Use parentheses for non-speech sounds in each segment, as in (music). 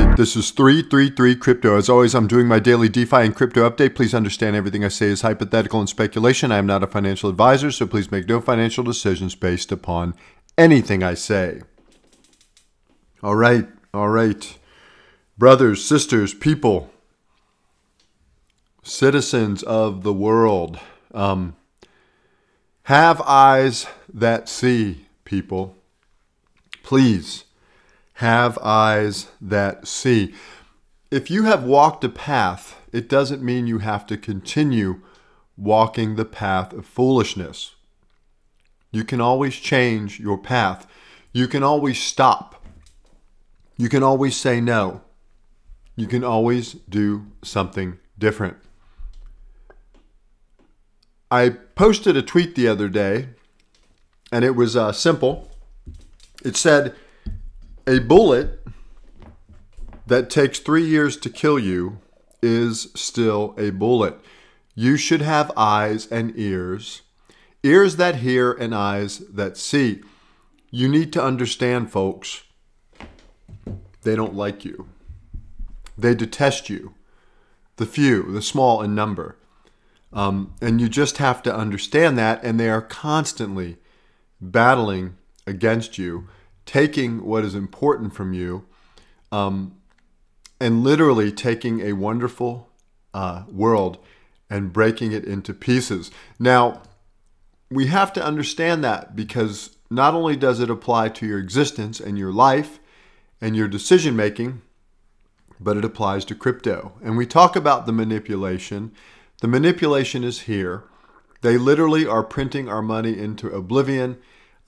Hi, this is 333 Crypto. As always, I'm doing my daily DeFi and crypto update. Please understand everything I say is hypothetical and speculation. I am not a financial advisor, so please make no financial decisions based upon anything I say. All right, all right. Brothers, sisters, people, citizens of the world, um, have eyes that see, people. Please have eyes that see. If you have walked a path, it doesn't mean you have to continue walking the path of foolishness. You can always change your path. You can always stop. You can always say no. You can always do something different. I posted a tweet the other day, and it was uh, simple. It said, a bullet that takes three years to kill you is still a bullet. You should have eyes and ears, ears that hear and eyes that see. You need to understand, folks, they don't like you. They detest you, the few, the small in number. Um, and you just have to understand that, and they are constantly battling against you taking what is important from you um, and literally taking a wonderful uh, world and breaking it into pieces. Now, we have to understand that because not only does it apply to your existence and your life and your decision making, but it applies to crypto. And we talk about the manipulation. The manipulation is here. They literally are printing our money into oblivion.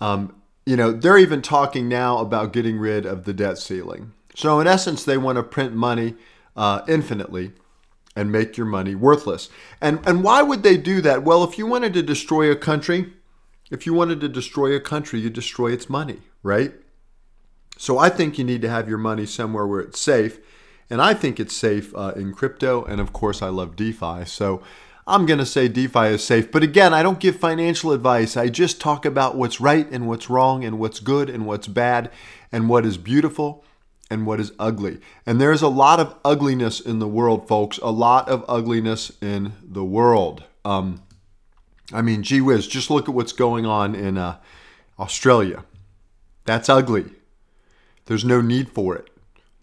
Um, you know, they're even talking now about getting rid of the debt ceiling. So, in essence, they want to print money uh, infinitely and make your money worthless. And, and why would they do that? Well, if you wanted to destroy a country, if you wanted to destroy a country, you destroy its money, right? So, I think you need to have your money somewhere where it's safe. And I think it's safe uh, in crypto. And of course, I love DeFi. So, I'm going to say DeFi is safe. But again, I don't give financial advice. I just talk about what's right and what's wrong and what's good and what's bad and what is beautiful and what is ugly. And there's a lot of ugliness in the world, folks. A lot of ugliness in the world. Um, I mean, gee whiz, just look at what's going on in uh, Australia. That's ugly. There's no need for it.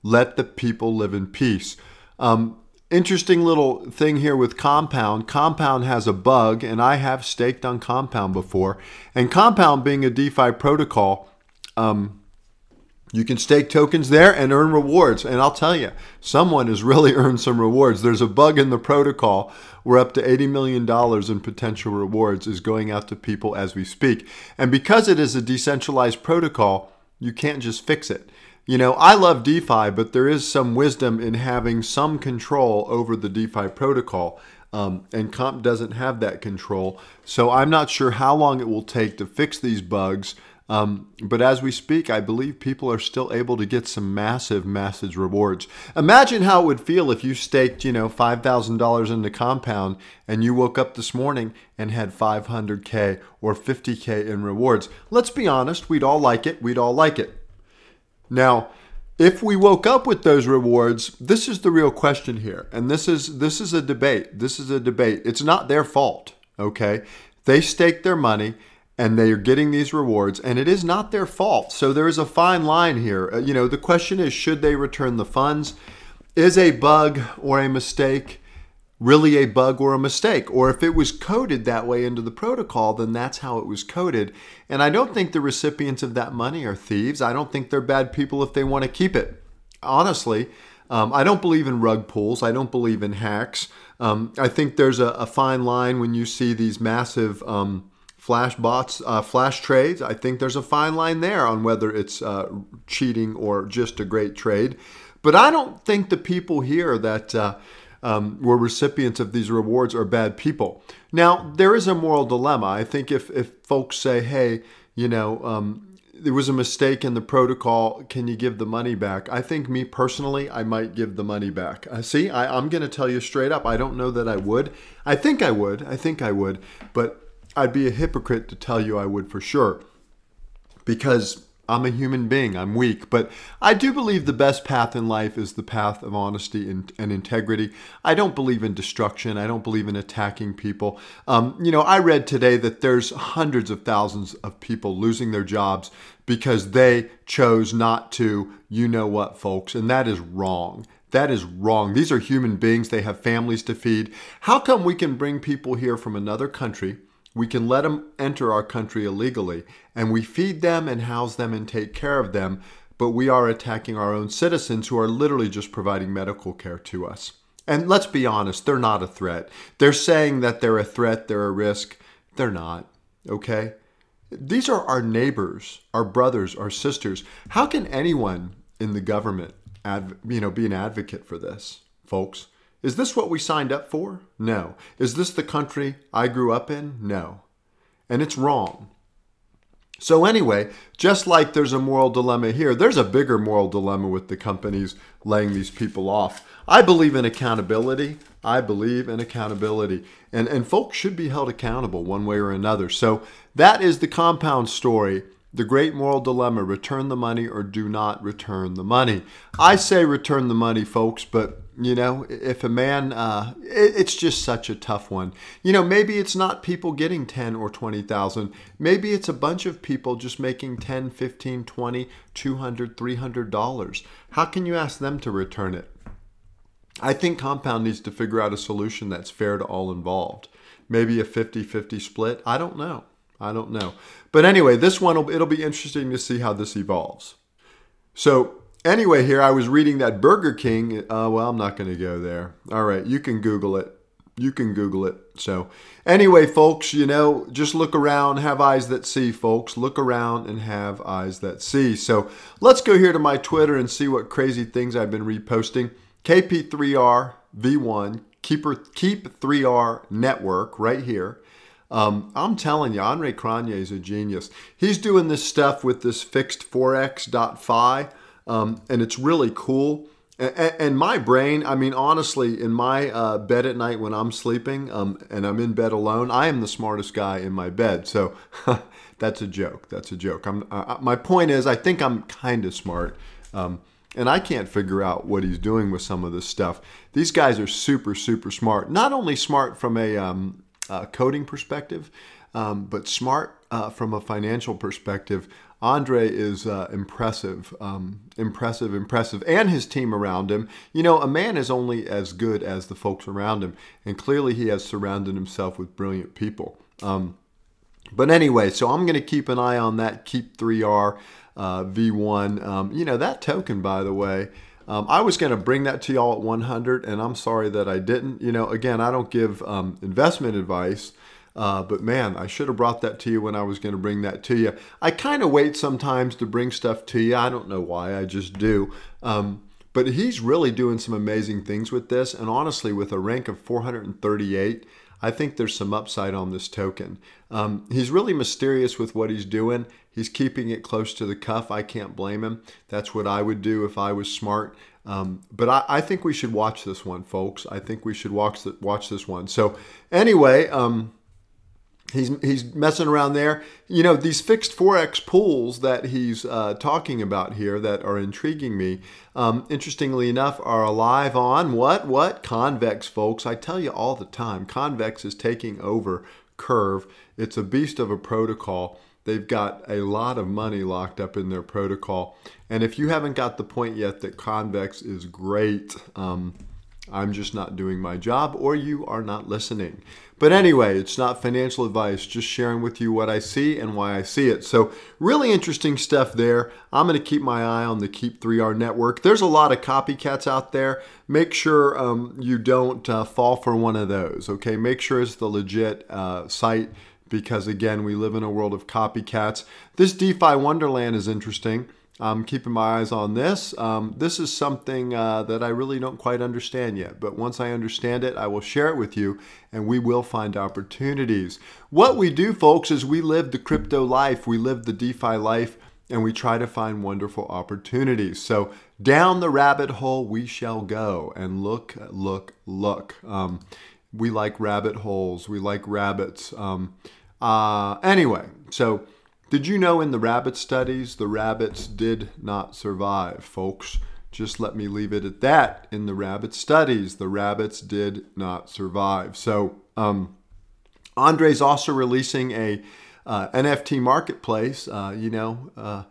Let the people live in peace. Um, interesting little thing here with Compound. Compound has a bug, and I have staked on Compound before. And Compound being a DeFi protocol, um, you can stake tokens there and earn rewards. And I'll tell you, someone has really (laughs) earned some rewards. There's a bug in the protocol where up to $80 million in potential rewards is going out to people as we speak. And because it is a decentralized protocol, you can't just fix it. You know, I love DeFi, but there is some wisdom in having some control over the DeFi protocol. Um, and Comp doesn't have that control. So I'm not sure how long it will take to fix these bugs. Um, but as we speak, I believe people are still able to get some massive, massive rewards. Imagine how it would feel if you staked, you know, $5,000 into Compound and you woke up this morning and had 500K or 50K in rewards. Let's be honest, we'd all like it. We'd all like it. Now, if we woke up with those rewards, this is the real question here. And this is this is a debate. This is a debate. It's not their fault, okay? They stake their money and they are getting these rewards and it is not their fault. So there is a fine line here. Uh, you know, the question is should they return the funds? Is a bug or a mistake really a bug or a mistake. Or if it was coded that way into the protocol, then that's how it was coded. And I don't think the recipients of that money are thieves. I don't think they're bad people if they want to keep it. Honestly, um, I don't believe in rug pulls. I don't believe in hacks. Um, I think there's a, a, fine line when you see these massive um, flash bots, uh, flash trades. I think there's a fine line there on whether it's uh, cheating or just a great trade. But I don't think the people here that uh, um, where recipients of these rewards are bad people. Now, there is a moral dilemma. I think if, if folks say, hey, you know, um, there was a mistake in the protocol. Can you give the money back? I think me personally, I might give the money back. Uh, see, I, I'm going to tell you straight up. I don't know that I would. I think I would. I think I would. But I'd be a hypocrite to tell you I would for sure because I'm a human being, I'm weak, but I do believe the best path in life is the path of honesty and, and integrity. I don't believe in destruction, I don't believe in attacking people. Um, you know, I read today that there's hundreds of thousands of people losing their jobs because they chose not to, you know what, folks, and that is wrong. That is wrong. These are human beings, they have families to feed. How come we can bring people here from another country? We can let them enter our country illegally, and we feed them and house them and take care of them, but we are attacking our own citizens who are literally just providing medical care to us. And let's be honest, they're not a threat. They're saying that they're a threat, they're a risk. They're not, okay? These are our neighbors, our brothers, our sisters. How can anyone in the government, you know, be an advocate for this, folks? Is this what we signed up for? No. Is this the country I grew up in? No. And it's wrong. So, anyway, just like there's a moral dilemma here, there's a bigger moral dilemma with the companies laying these people off. I believe in accountability. I believe in accountability. And, and folks should be held accountable one way or another. So, that is the compound story. The great moral dilemma return the money or do not return the money. I say return the money, folks, but you know, if a man, uh, it, it's just such a tough one. You know, maybe it's not people getting 10 or 20,000. Maybe it's a bunch of people just making 10, 15, 20, 200, 300 dollars. How can you ask them to return it? I think Compound needs to figure out a solution that's fair to all involved. Maybe a 50-50 split. I don't know. I don't know. But anyway, this one, will, it'll be interesting to see how this evolves. So anyway, here I was reading that Burger King. Uh, well, I'm not going to go there. All right, you can Google it. You can Google it. So, anyway, folks, you know, just look around, have eyes that see, folks. Look around and have eyes that see. So, let's go here to my Twitter and see what crazy things I've been reposting. KP3R V1 Keeper Keep 3R Network right here. Um, I'm telling you, Andre Cronje is a genius. He's doing this stuff with this fixed forex.fi. Um, and it's really cool. And, my brain, I mean, honestly, in my uh, bed at night when I'm sleeping um, and I'm in bed alone, I am the smartest guy in my bed. So (laughs) that's a joke. That's a joke. Uh, my point is, I think I'm kind of smart. Um, and I can't figure out what he's doing with some of this stuff. These guys are super, super smart. Not only smart from a um, uh, coding perspective, um, but smart uh, from a financial perspective. Andre is uh, impressive, um, impressive, impressive, and his team around him. You know, a man is only as good as the folks around him, and clearly he has surrounded himself with brilliant people. Um, but anyway, so I'm going to keep an eye on that Keep 3R uh, V1. Um, you know, that token, by the way, um, I was going to bring that to y'all at 100, and I'm sorry that I didn't. You know, again, I don't give um, investment advice. Uh, but man, I should have brought that to you when I was going to bring that to you. I kind of wait sometimes to bring stuff to you. I don't know why, I just do. Um, but he's really doing some amazing things with this. And honestly, with a rank of 438, I think there's some upside on this token. Um, he's really mysterious with what he's doing. He's keeping it close to the cuff. I can't blame him. That's what I would do if I was smart. Um, but I, I, think we should watch this one, folks. I think we should watch the, watch this one. So anyway, um, he's he's messing around there. You know these fixed forex pools that he's uh, talking about here that are intriguing me. Um, interestingly enough, are alive on what what convex, folks. I tell you all the time, convex is taking over curve. It's a beast of a protocol. They've got a lot of money locked up in their protocol. And if you haven't got the point yet that Convex is great, um, I'm just not doing my job or you are not listening. But anyway, it's not financial advice, just sharing with you what I see and why I see it. So, really interesting stuff there. I'm going to keep my eye on the Keep 3R network. There's a lot of copycats out there. Make sure um, you don't uh, fall for one of those, okay? Make sure it's the legit uh, site because again, we live in a world of copycats. This DeFi Wonderland is interesting. I'm keeping my eyes on this. Um, this is something uh, that I really don't quite understand yet, but once I understand it, I will share it with you and we will find opportunities. What we do, folks, is we live the crypto life, we live the DeFi life, and we try to find wonderful opportunities. So down the rabbit hole we shall go and look, look, look. Um, we like rabbit holes, we like rabbits. Um, uh, anyway, so did you know in the rabbit studies the rabbits did not survive, folks? Just let me leave it at that. In the rabbit studies, the rabbits did not survive. So, um, Andre's also releasing a uh, NFT marketplace. Uh, you know, uh,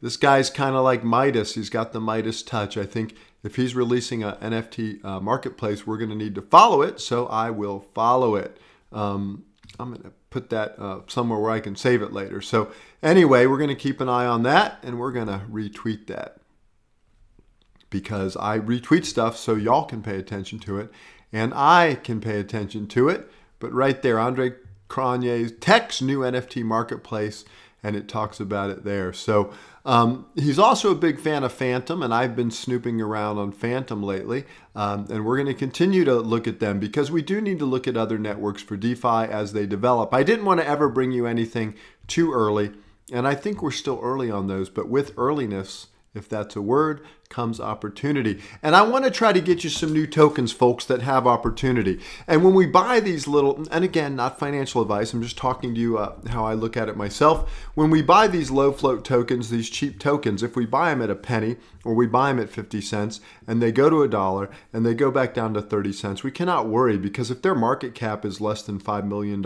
this guy's kind of like Midas. He's got the Midas touch. I think if he's releasing an NFT uh, marketplace, we're going to need to follow it. So I will follow it. Um, I'm going to put that uh, somewhere where I can save it later. So anyway, we're going to keep an eye on that and we're going to retweet that because I retweet stuff so y'all can pay attention to it and I can pay attention to it. But right there, Andre Cronje's Tech's new NFT marketplace and it talks about it there. So um, he's also a big fan of Phantom, and I've been snooping around on Phantom lately. Um, and we're going to continue to look at them because we do need to look at other networks for DeFi as they develop. I didn't want to ever bring you anything too early, and I think we're still early on those, but with earliness, if that's a word, comes opportunity. And I want to try to get you some new tokens, folks, that have opportunity. And when we buy these little, and again, not financial advice, I'm just talking to you uh, how I look at it myself. When we buy these low float tokens, these cheap tokens, if we buy them at a penny or we buy them at 50 cents and they go to a dollar and they go back down to 30 cents, we cannot worry because if their market cap is less than $5 million,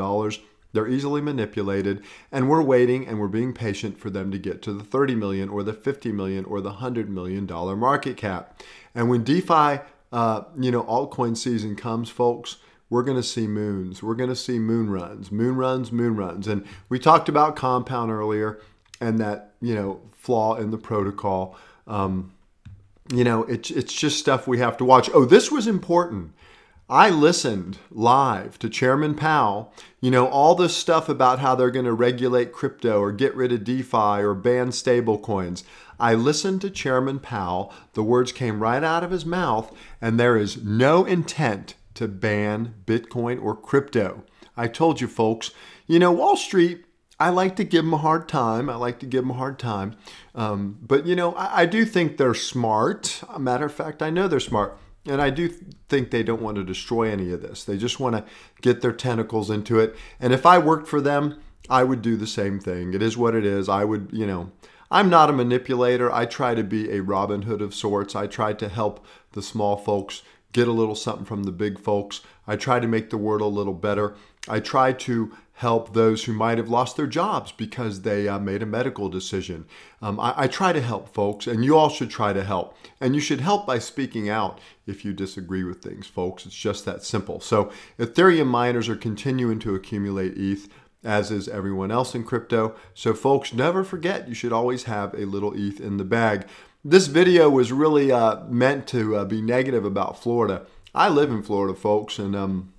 they're easily manipulated, and we're waiting and we're being patient for them to get to the 30 million or the 50 million or the 100 million dollar market cap. And when DeFi, uh, you know, altcoin season comes, folks, we're going to see moons. We're going to see moon runs, moon runs, moon runs. And we talked about Compound earlier and that, you know, flaw in the protocol. Um, you know, it's, it's just stuff we have to watch. Oh, this was important. I listened live to Chairman Powell, you know, all this stuff about how they're going to regulate crypto or get rid of DeFi or ban stablecoins. I listened to Chairman Powell. The words came right out of his mouth, and there is no intent to ban Bitcoin or crypto. I told you folks, you know, Wall Street, I like to give them a hard time. I like to give them a hard time. Um, but, you know, I, I do think they're smart. A matter of fact, I know they're smart. And I do think they don't want to destroy any of this. They just want to get their tentacles into it. And if I worked for them, I would do the same thing. It is what it is. I would, you know, I'm not a manipulator. I try to be a Robin Hood of sorts. I try to help the small folks get a little something from the big folks. I try to make the world a little better. I try to help those who might have lost their jobs because they uh, made a medical decision. Um, I, I, try to help folks, and you all should try to help. And you should help by speaking out if you disagree with things, folks. It's just that simple. So, Ethereum miners are continuing to accumulate ETH, as is everyone else in crypto. So, folks, never forget you should always have a little ETH in the bag. This video was really uh, meant to uh, be negative about Florida. I live in Florida, folks, and um,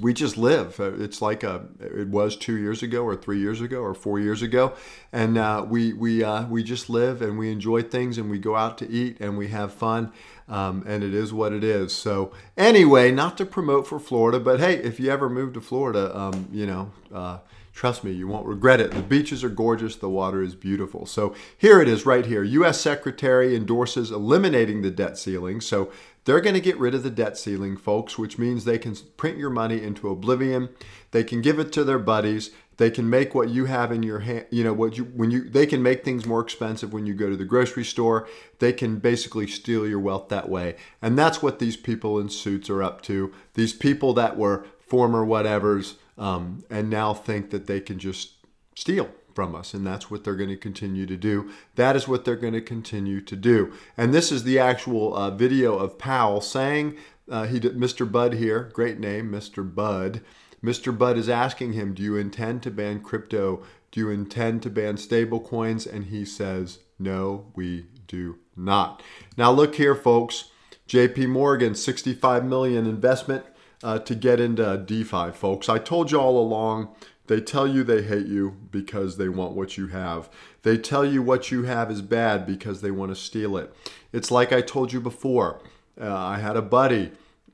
we just live. Uh, it's like a, uh, it was two years ago, or three years ago, or four years ago, and uh, we we uh, we just live and we enjoy things and we go out to eat and we have fun, um, and it is what it is. So anyway, not to promote for Florida, but hey, if you ever move to Florida, um, you know. Uh, Trust me, you won't regret it. The beaches are gorgeous, the water is beautiful. So here it is right here. US Secretary endorses eliminating the debt ceiling. So they're going to get rid of the debt ceiling, folks, which means they can print your money into oblivion. They can give it to their buddies. They can make what you have in your hand, you know, what you when you they can make things more expensive when you go to the grocery store. They can basically steal your wealth that way. And that's what these people in suits are up to. These people that were former whatevers um, and now think that they can just steal from us. And that's what they're going to continue to do. That is what they're going to continue to do. And this is the actual uh, video of Powell saying, uh, he did, Mr. Bud here, great name, Mr. Bud. Mr. Bud is asking him, do you intend to ban crypto? Do you intend to ban stable coins?' And he says, no, we do not. Now look here, folks. JP Morgan, 65 million investment uh, to get into DeFi, folks. I told you all along they tell you they hate you because they want what you have. They tell you what you have is bad because they want to steal it. It's like I told you before. Uh, I had a buddy,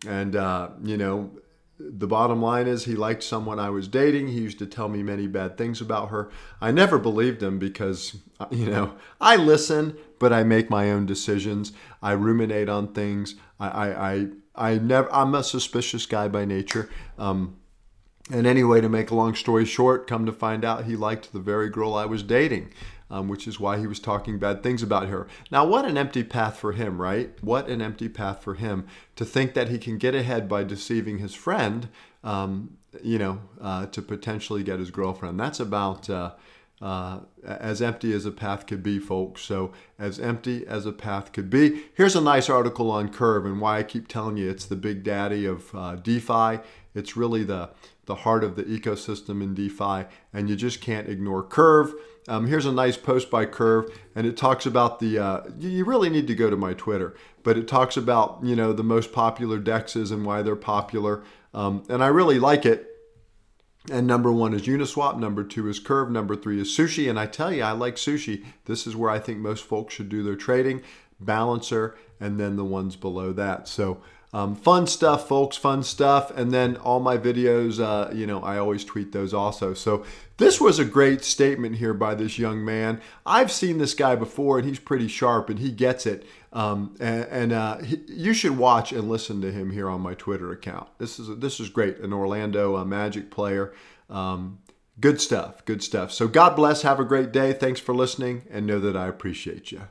and uh, you know, the bottom line is he liked someone I was dating. He used to tell me many bad things about her. I never believed him because, uh, you know, I listen, but I make my own decisions. I ruminate on things. I, I, I, I never. I'm a suspicious guy by nature. Um, and anyway, to make a long story short, come to find out he liked the very girl I was dating, um, which is why he was talking bad things about her. Now, what an empty path for him, right? What an empty path for him to think that he can get ahead by deceiving his friend, um, you know, uh, to potentially get his girlfriend. That's about. Uh, uh, as empty as a path could be, folks. So, as empty as a path could be. Here's a nice article on Curve and why I keep telling you it's the big daddy of uh, DeFi. It's really the, the heart of the ecosystem in DeFi, and you just can't ignore Curve. Um, here's a nice post by Curve, and it talks about the. Uh, you really need to go to my Twitter, but it talks about you know the most popular dexes and why they're popular, um, and I really like it and number one is Uniswap. Number two is Curve. Number three is Sushi. And I tell you, I like Sushi. This is where I think most folks should do their trading, Balancer, and then the ones below that. So um, fun stuff, folks, fun stuff. And then all my videos, uh, you know, I always tweet those also. So this was a great statement here by this young man. I've seen this guy before and he's pretty sharp and he gets it. Um, and, and uh, he, you should watch and listen to him here on my Twitter account. This is, this is great. An Orlando uh, Magic player. Um, good stuff, good stuff. So God bless. Have a great day. Thanks for listening and know that I appreciate you.